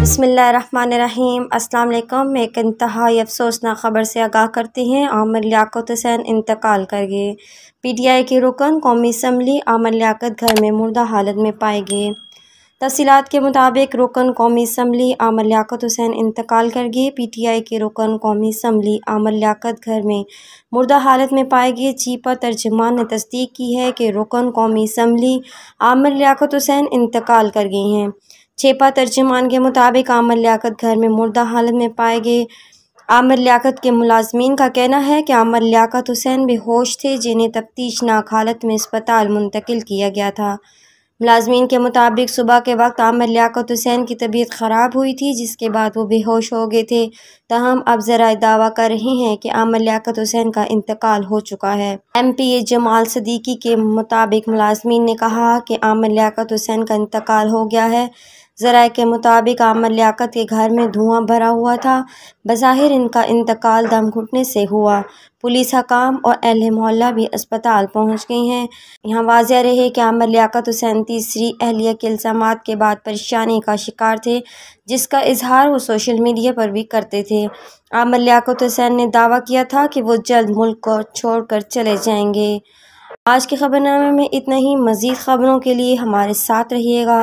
बसमीम् अल्लाम मैं एक इंतहाई अफसोसनाक ख़बर से आगाह करती हैं आमर लियाकत हुसैन इंतकाल कर गए पी टी आई के रुकन कौमी इसम्बली आमर लियाकत घर में मुर्दा हालत में पाए गए तफसीत के मुताबिक रुकन कौमी इसम्बली आमर लियाकत हुसैन इंतकाल कर गए पी टी आई के रुकन कौमी इसम्बली आमर लियाकत घर में मुर्दा हालत में पाए गए चीपा तर्जमान ने तस्दीक की है कि रुकन कौमी इसम्बली आमर लियाकत हुसैन इंतकाल कर गए हैं छेपा तर्जमान के मुताबिक आमर लियाकत घर में मुर्दा हालत में पाए गए आमर लियाकत के मुलाजमीन का कहना है कि आमर लियाकत हुसैन बेहोश थे जिन्हें तफ्तीशनाक हालत में अस्पताल मुंतकिल किया गया था मुलाजमीन के मुताबिक सुबह के वक्त आमिर लियाकत हुसैन की तबीयत ख़राब हुई थी जिसके बाद वो बेहोश हो गए थे तहम अब ज़रा दावा कर रहे हैं कि आमिर लियाकत हुसैन का इंतकाल हो चुका है M P A Jamal Siddiqui के मुताबिक मुलाजमीन ने कहा कि आमिर लियाकत हुसैन का इंतकाल हो गया है ज़राए के मुताबिक आमर लियाकत के घर में धुआं भरा हुआ था बज़ाहिर इनका इंतकाल दम घुटने से हुआ पुलिस हकाम और अहल मोहल्ला भी अस्पताल पहुंच गई हैं यहाँ वाजह रहे कि आमर लियाकत हुसैन तीसरी अहलिया के इल्ज़ाम के बाद परेशानी का शिकार थे जिसका इजहार वो सोशल मीडिया पर भी करते थे आमर लियाकत हुसैन ने दावा किया था कि वो जल्द मुल्क को कर चले जाएंगे आज के खबरनामे में इतना ही मज़ीद ख़बरों के लिए हमारे साथ रहिएगा